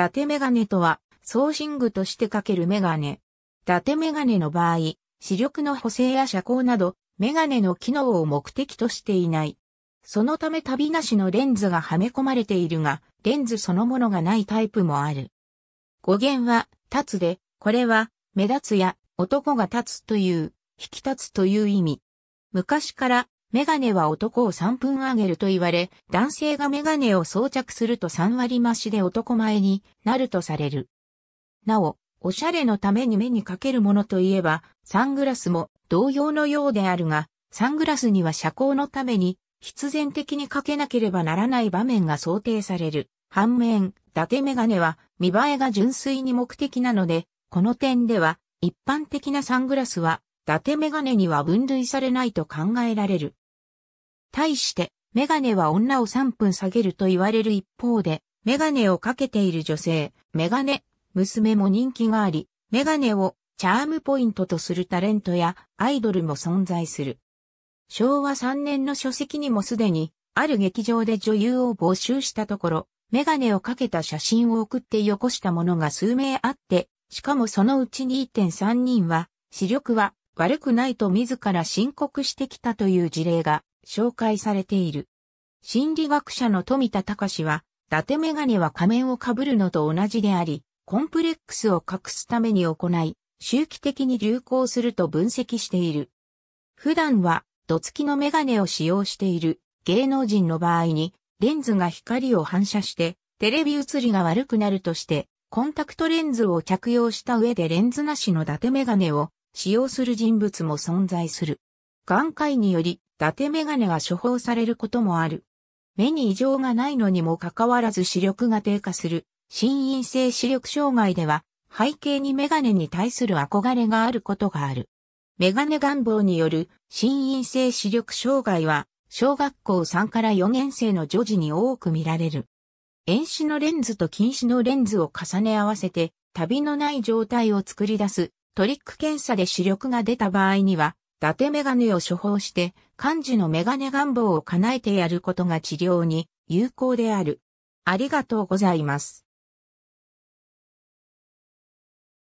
達メガネとは、送信具としてかけるメガネ。達メガネの場合、視力の補正や遮光など、メガネの機能を目的としていない。そのため旅なしのレンズがはめ込まれているが、レンズそのものがないタイプもある。語源は、立つで、これは、目立つや、男が立つという、引き立つという意味。昔から、メガネは男を3分あげると言われ、男性がメガネを装着すると3割増しで男前になるとされる。なお、おしゃれのために目にかけるものといえば、サングラスも同様のようであるが、サングラスには遮光のために必然的にかけなければならない場面が想定される。反面、伊達メガネは見栄えが純粋に目的なので、この点では一般的なサングラスは伊達メガネには分類されないと考えられる。対して、メガネは女を3分下げると言われる一方で、メガネをかけている女性、メガネ、娘も人気があり、メガネをチャームポイントとするタレントやアイドルも存在する。昭和3年の書籍にもすでに、ある劇場で女優を募集したところ、メガネをかけた写真を送ってよこしたものが数名あって、しかもそのうち2.3人は、視力は悪くないと自ら申告してきたという事例が紹介されている。心理学者の富田隆は、伊達メガネは仮面をかぶるのと同じであり、コンプレックスを隠すために行い、周期的に流行すると分析している。普段は、ドツキのメガネを使用している芸能人の場合に、レンズが光を反射して、テレビ映りが悪くなるとして、コンタクトレンズを着用した上でレンズなしの伊達メガネを使用する人物も存在する。眼科医により伊達メガネが処方されることもある。目に異常がないのにもかかわらず視力が低下する、心因性視力障害では、背景にメガネに対する憧れがあることがある。メガネ願望による心因性視力障害は、小学校3から4年生の女児に多く見られる。遠視のレンズと近視のレンズを重ね合わせて、旅のない状態を作り出すトリック検査で視力が出た場合には、伊達メガネを処方して、漢字のメガネ願望を叶えてやることが治療に有効である。ありがとうございます。